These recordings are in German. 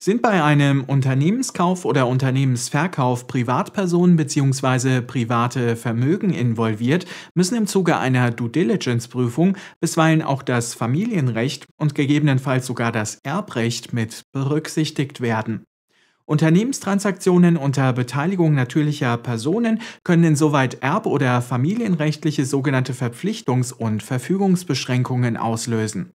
Sind bei einem Unternehmenskauf oder Unternehmensverkauf Privatpersonen bzw. private Vermögen involviert, müssen im Zuge einer Due Diligence-Prüfung bisweilen auch das Familienrecht und gegebenenfalls sogar das Erbrecht mit berücksichtigt werden. Unternehmenstransaktionen unter Beteiligung natürlicher Personen können insoweit erb- oder familienrechtliche sogenannte Verpflichtungs- und Verfügungsbeschränkungen auslösen.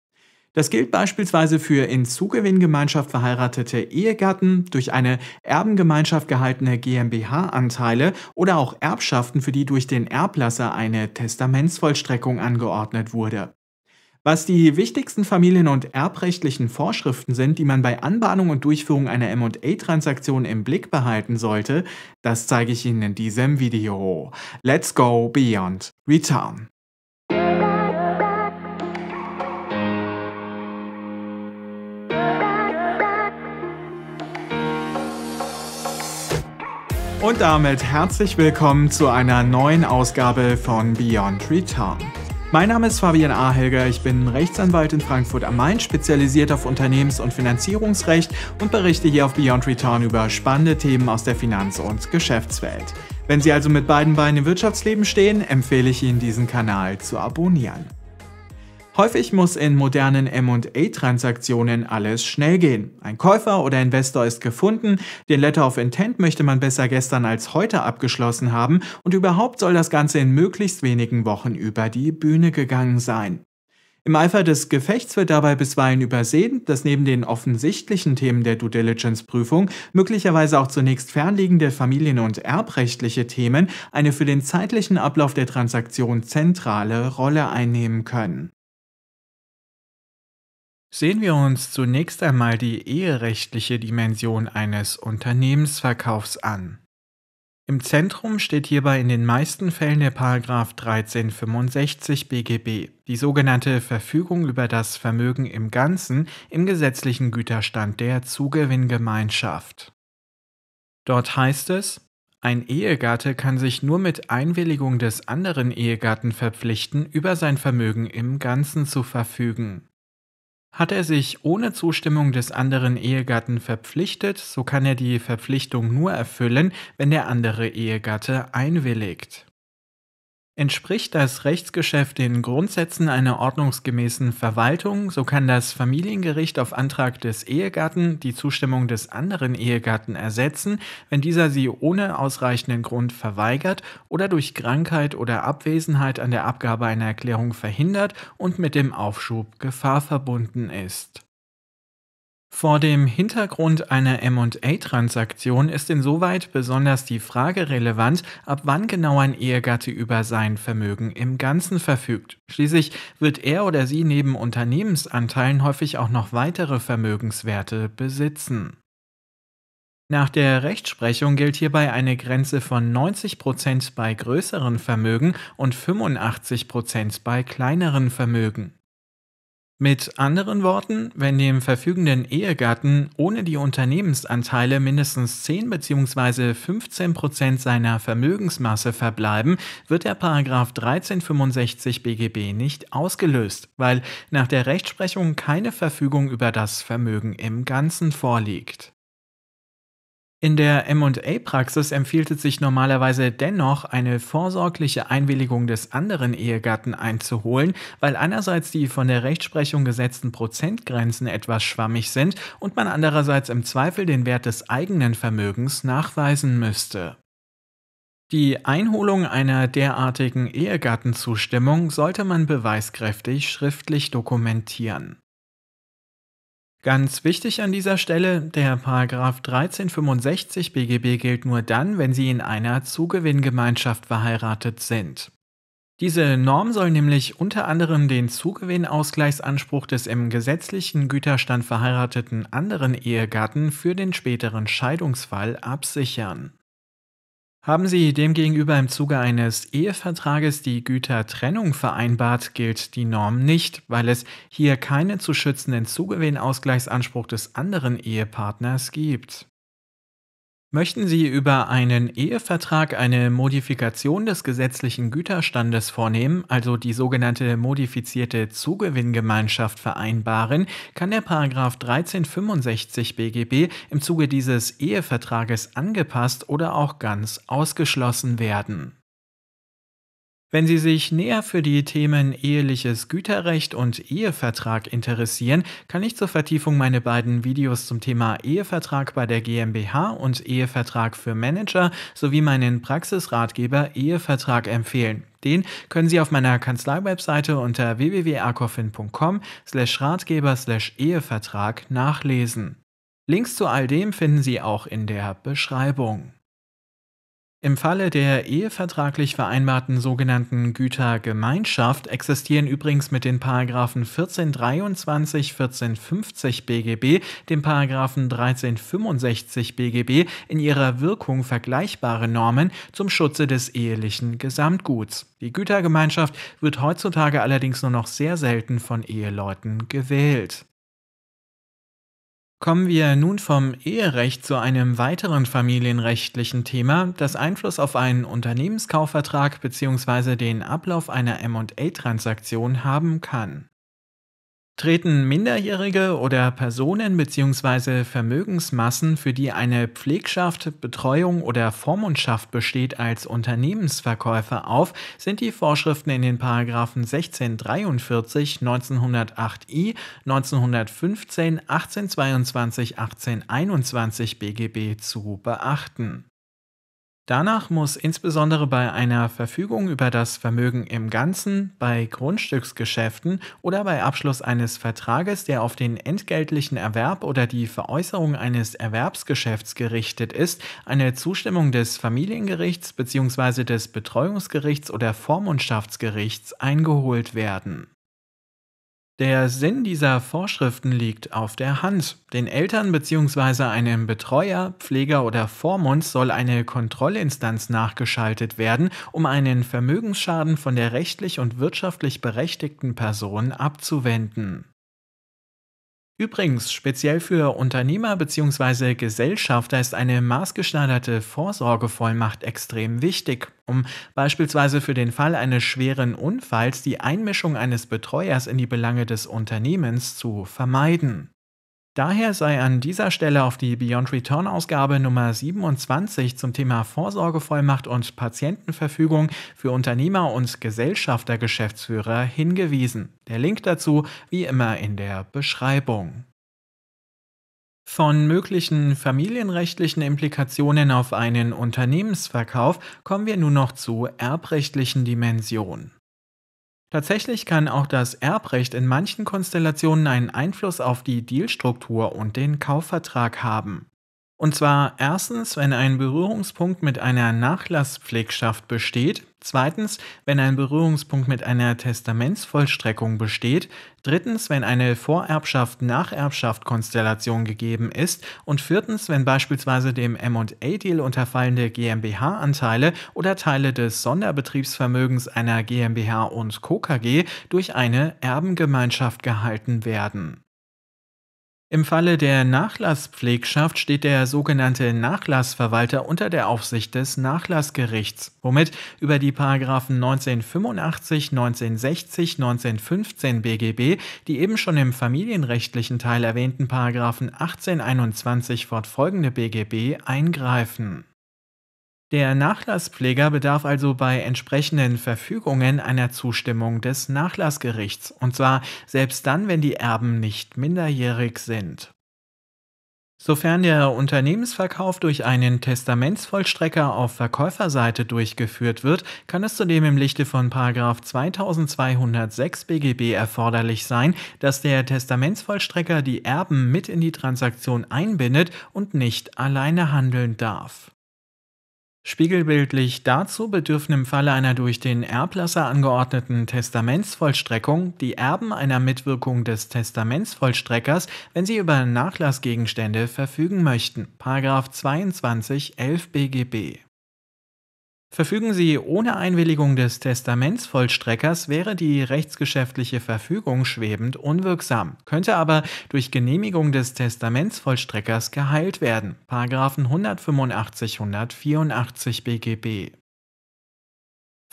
Das gilt beispielsweise für in Zugewinngemeinschaft verheiratete Ehegatten, durch eine Erbengemeinschaft gehaltene GmbH-Anteile oder auch Erbschaften, für die durch den Erblasser eine Testamentsvollstreckung angeordnet wurde. Was die wichtigsten familien- und erbrechtlichen Vorschriften sind, die man bei Anbahnung und Durchführung einer MA-Transaktion im Blick behalten sollte, das zeige ich Ihnen in diesem Video. Let's go beyond return. Und damit herzlich willkommen zu einer neuen Ausgabe von Beyond Return. Mein Name ist Fabian Ahelger, ich bin Rechtsanwalt in Frankfurt am Main, spezialisiert auf Unternehmens- und Finanzierungsrecht und berichte hier auf Beyond Return über spannende Themen aus der Finanz- und Geschäftswelt. Wenn Sie also mit beiden Beinen im Wirtschaftsleben stehen, empfehle ich Ihnen, diesen Kanal zu abonnieren. Häufig muss in modernen M&A-Transaktionen alles schnell gehen. Ein Käufer oder Investor ist gefunden, den Letter of Intent möchte man besser gestern als heute abgeschlossen haben und überhaupt soll das Ganze in möglichst wenigen Wochen über die Bühne gegangen sein. Im Eifer des Gefechts wird dabei bisweilen übersehen, dass neben den offensichtlichen Themen der Due Diligence-Prüfung möglicherweise auch zunächst fernliegende familien- und erbrechtliche Themen eine für den zeitlichen Ablauf der Transaktion zentrale Rolle einnehmen können. Sehen wir uns zunächst einmal die eherechtliche Dimension eines Unternehmensverkaufs an. Im Zentrum steht hierbei in den meisten Fällen der 1365 BGB, die sogenannte Verfügung über das Vermögen im Ganzen im gesetzlichen Güterstand der Zugewinngemeinschaft. Dort heißt es, ein Ehegatte kann sich nur mit Einwilligung des anderen Ehegatten verpflichten, über sein Vermögen im Ganzen zu verfügen. Hat er sich ohne Zustimmung des anderen Ehegatten verpflichtet, so kann er die Verpflichtung nur erfüllen, wenn der andere Ehegatte einwilligt. Entspricht das Rechtsgeschäft den Grundsätzen einer ordnungsgemäßen Verwaltung, so kann das Familiengericht auf Antrag des Ehegatten die Zustimmung des anderen Ehegatten ersetzen, wenn dieser sie ohne ausreichenden Grund verweigert oder durch Krankheit oder Abwesenheit an der Abgabe einer Erklärung verhindert und mit dem Aufschub Gefahr verbunden ist. Vor dem Hintergrund einer MA-Transaktion ist insoweit besonders die Frage relevant, ab wann genau ein Ehegatte über sein Vermögen im Ganzen verfügt. Schließlich wird er oder sie neben Unternehmensanteilen häufig auch noch weitere Vermögenswerte besitzen. Nach der Rechtsprechung gilt hierbei eine Grenze von 90% bei größeren Vermögen und 85% bei kleineren Vermögen. Mit anderen Worten, wenn dem verfügenden Ehegatten ohne die Unternehmensanteile mindestens 10 bzw. 15 Prozent seiner Vermögensmasse verbleiben, wird der 1365 BGB nicht ausgelöst, weil nach der Rechtsprechung keine Verfügung über das Vermögen im Ganzen vorliegt. In der MA-Praxis empfiehlt es sich normalerweise dennoch, eine vorsorgliche Einwilligung des anderen Ehegatten einzuholen, weil einerseits die von der Rechtsprechung gesetzten Prozentgrenzen etwas schwammig sind und man andererseits im Zweifel den Wert des eigenen Vermögens nachweisen müsste. Die Einholung einer derartigen Ehegattenzustimmung sollte man beweiskräftig schriftlich dokumentieren. Ganz wichtig an dieser Stelle, der Paragraph 1365 BGB gilt nur dann, wenn sie in einer Zugewinngemeinschaft verheiratet sind. Diese Norm soll nämlich unter anderem den Zugewinnausgleichsanspruch des im gesetzlichen Güterstand verheirateten anderen Ehegatten für den späteren Scheidungsfall absichern. Haben Sie demgegenüber im Zuge eines Ehevertrages die Gütertrennung vereinbart, gilt die Norm nicht, weil es hier keinen zu schützenden Zugewinnausgleichsanspruch des anderen Ehepartners gibt. Möchten Sie über einen Ehevertrag eine Modifikation des gesetzlichen Güterstandes vornehmen, also die sogenannte modifizierte Zugewinngemeinschaft vereinbaren, kann der Paragraf 1365 BGB im Zuge dieses Ehevertrages angepasst oder auch ganz ausgeschlossen werden. Wenn Sie sich näher für die Themen eheliches Güterrecht und Ehevertrag interessieren, kann ich zur Vertiefung meine beiden Videos zum Thema Ehevertrag bei der GmbH und Ehevertrag für Manager sowie meinen Praxisratgeber Ehevertrag empfehlen. Den können Sie auf meiner Kanzleiwebseite unter unter slash ratgeber slash ehevertrag nachlesen. Links zu all dem finden Sie auch in der Beschreibung. Im Falle der ehevertraglich vereinbarten sogenannten Gütergemeinschaft existieren übrigens mit den Paragraphen 1423, 1450 BGB, dem Paragraphen 1365 BGB in ihrer Wirkung vergleichbare Normen zum Schutze des ehelichen Gesamtguts. Die Gütergemeinschaft wird heutzutage allerdings nur noch sehr selten von Eheleuten gewählt. Kommen wir nun vom Eherecht zu einem weiteren familienrechtlichen Thema, das Einfluss auf einen Unternehmenskaufvertrag bzw. den Ablauf einer MA-Transaktion haben kann. Treten Minderjährige oder Personen bzw. Vermögensmassen, für die eine Pflegschaft, Betreuung oder Vormundschaft besteht, als Unternehmensverkäufer auf, sind die Vorschriften in den Paragraphen 1643, 1908i, 1915, 1822, 1821 BGB zu beachten. Danach muss insbesondere bei einer Verfügung über das Vermögen im Ganzen, bei Grundstücksgeschäften oder bei Abschluss eines Vertrages, der auf den entgeltlichen Erwerb oder die Veräußerung eines Erwerbsgeschäfts gerichtet ist, eine Zustimmung des Familiengerichts bzw. des Betreuungsgerichts oder Vormundschaftsgerichts eingeholt werden der Sinn dieser Vorschriften liegt auf der Hand. Den Eltern bzw. einem Betreuer, Pfleger oder Vormund soll eine Kontrollinstanz nachgeschaltet werden, um einen Vermögensschaden von der rechtlich und wirtschaftlich berechtigten Person abzuwenden. Übrigens, speziell für Unternehmer bzw. Gesellschafter ist eine maßgeschneiderte Vorsorgevollmacht extrem wichtig, um beispielsweise für den Fall eines schweren Unfalls die Einmischung eines Betreuers in die Belange des Unternehmens zu vermeiden. Daher sei an dieser Stelle auf die Beyond Return Ausgabe Nummer 27 zum Thema Vorsorgevollmacht und Patientenverfügung für Unternehmer und Gesellschaftergeschäftsführer hingewiesen. Der Link dazu wie immer in der Beschreibung. Von möglichen familienrechtlichen Implikationen auf einen Unternehmensverkauf kommen wir nun noch zu erbrechtlichen Dimensionen. Tatsächlich kann auch das Erbrecht in manchen Konstellationen einen Einfluss auf die Dealstruktur und den Kaufvertrag haben. Und zwar erstens, wenn ein Berührungspunkt mit einer Nachlasspflegschaft besteht, zweitens, wenn ein Berührungspunkt mit einer Testamentsvollstreckung besteht, drittens, wenn eine Vorerbschaft-Nacherbschaft-Konstellation gegeben ist und viertens, wenn beispielsweise dem M&A-Deal unterfallende GmbH-Anteile oder Teile des Sonderbetriebsvermögens einer GmbH und Co. KG durch eine Erbengemeinschaft gehalten werden. Im Falle der Nachlasspflegschaft steht der sogenannte Nachlassverwalter unter der Aufsicht des Nachlassgerichts, womit über die Paragraphen 1985, 1960, 1915 BGB die eben schon im familienrechtlichen Teil erwähnten Paragraphen 1821 fortfolgende BGB eingreifen der Nachlasspfleger bedarf also bei entsprechenden Verfügungen einer Zustimmung des Nachlassgerichts, und zwar selbst dann, wenn die Erben nicht minderjährig sind. Sofern der Unternehmensverkauf durch einen Testamentsvollstrecker auf Verkäuferseite durchgeführt wird, kann es zudem im Lichte von 2206 BGB erforderlich sein, dass der Testamentsvollstrecker die Erben mit in die Transaktion einbindet und nicht alleine handeln darf. Spiegelbildlich dazu bedürfen im Falle einer durch den Erblasser angeordneten Testamentsvollstreckung die Erben einer Mitwirkung des Testamentsvollstreckers, wenn sie über Nachlassgegenstände verfügen möchten. 22 11 BGB Verfügen sie ohne Einwilligung des Testamentsvollstreckers, wäre die rechtsgeschäftliche Verfügung schwebend unwirksam, könnte aber durch Genehmigung des Testamentsvollstreckers geheilt werden. Paragraphen 185 184 BGB.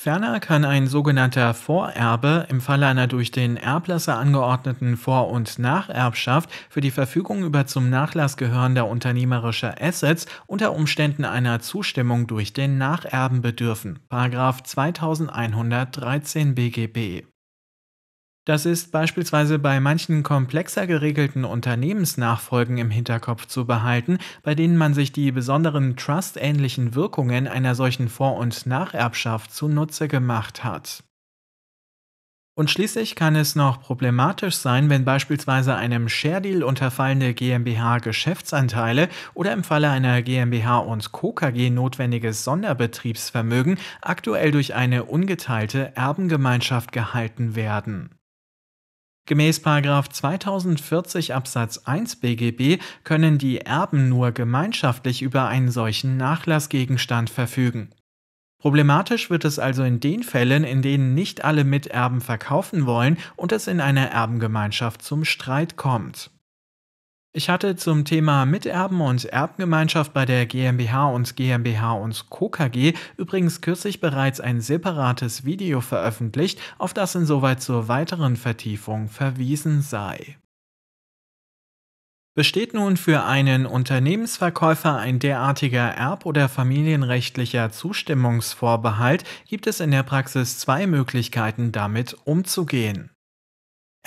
Ferner kann ein sogenannter Vorerbe im Falle einer durch den Erblasser angeordneten Vor- und Nacherbschaft für die Verfügung über zum Nachlass gehörender unternehmerischer Assets unter Umständen einer Zustimmung durch den Nacherben bedürfen. 2113 BGB e. Das ist beispielsweise bei manchen komplexer geregelten Unternehmensnachfolgen im Hinterkopf zu behalten, bei denen man sich die besonderen trust-ähnlichen Wirkungen einer solchen Vor- und Nacherbschaft zunutze gemacht hat. Und schließlich kann es noch problematisch sein, wenn beispielsweise einem Share Deal unterfallende GmbH Geschäftsanteile oder im Falle einer GmbH und Co. KG notwendiges Sonderbetriebsvermögen aktuell durch eine ungeteilte Erbengemeinschaft gehalten werden. Gemäß 2040 Absatz 1 BGB können die Erben nur gemeinschaftlich über einen solchen Nachlassgegenstand verfügen. Problematisch wird es also in den Fällen, in denen nicht alle Miterben verkaufen wollen und es in einer Erbengemeinschaft zum Streit kommt. Ich hatte zum Thema Miterben und Erbengemeinschaft bei der GmbH und GmbH und Co. KG übrigens kürzlich bereits ein separates Video veröffentlicht, auf das insoweit zur weiteren Vertiefung verwiesen sei. Besteht nun für einen Unternehmensverkäufer ein derartiger erb- oder familienrechtlicher Zustimmungsvorbehalt, gibt es in der Praxis zwei Möglichkeiten, damit umzugehen.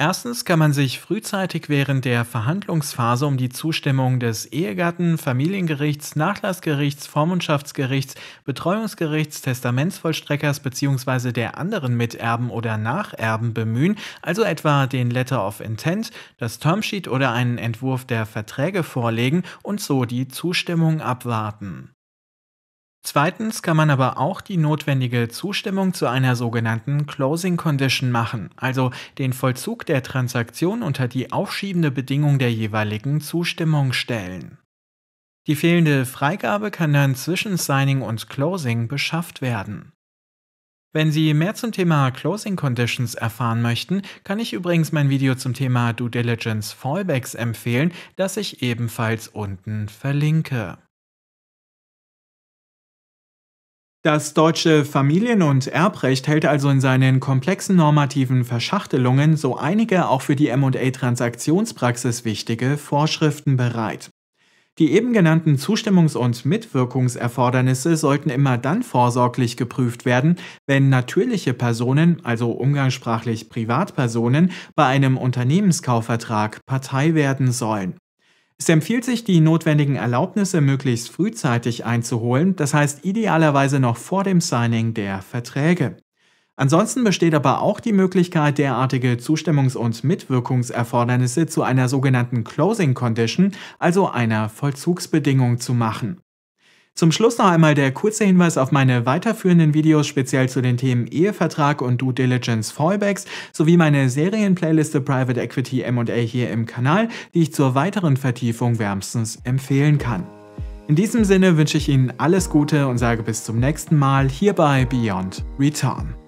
Erstens kann man sich frühzeitig während der Verhandlungsphase um die Zustimmung des Ehegatten, Familiengerichts, Nachlassgerichts, Vormundschaftsgerichts, Betreuungsgerichts, Testamentsvollstreckers bzw. der anderen Miterben oder Nacherben bemühen, also etwa den Letter of Intent, das Termsheet oder einen Entwurf der Verträge vorlegen und so die Zustimmung abwarten. Zweitens kann man aber auch die notwendige Zustimmung zu einer sogenannten Closing Condition machen, also den Vollzug der Transaktion unter die aufschiebende Bedingung der jeweiligen Zustimmung stellen. Die fehlende Freigabe kann dann zwischen Signing und Closing beschafft werden. Wenn Sie mehr zum Thema Closing Conditions erfahren möchten, kann ich übrigens mein Video zum Thema Due Diligence Fallbacks empfehlen, das ich ebenfalls unten verlinke. Das deutsche Familien- und Erbrecht hält also in seinen komplexen normativen Verschachtelungen so einige auch für die M&A-Transaktionspraxis wichtige Vorschriften bereit. Die eben genannten Zustimmungs- und Mitwirkungserfordernisse sollten immer dann vorsorglich geprüft werden, wenn natürliche Personen, also umgangssprachlich Privatpersonen, bei einem Unternehmenskaufvertrag Partei werden sollen. Es empfiehlt sich, die notwendigen Erlaubnisse möglichst frühzeitig einzuholen, das heißt idealerweise noch vor dem Signing der Verträge. Ansonsten besteht aber auch die Möglichkeit, derartige Zustimmungs- und Mitwirkungserfordernisse zu einer sogenannten Closing Condition, also einer Vollzugsbedingung zu machen. Zum Schluss noch einmal der kurze Hinweis auf meine weiterführenden Videos speziell zu den Themen Ehevertrag und Due Diligence Fallbacks sowie meine Serienplayliste Private Equity M&A hier im Kanal, die ich zur weiteren Vertiefung wärmstens empfehlen kann. In diesem Sinne wünsche ich Ihnen alles Gute und sage bis zum nächsten Mal hier bei Beyond Return.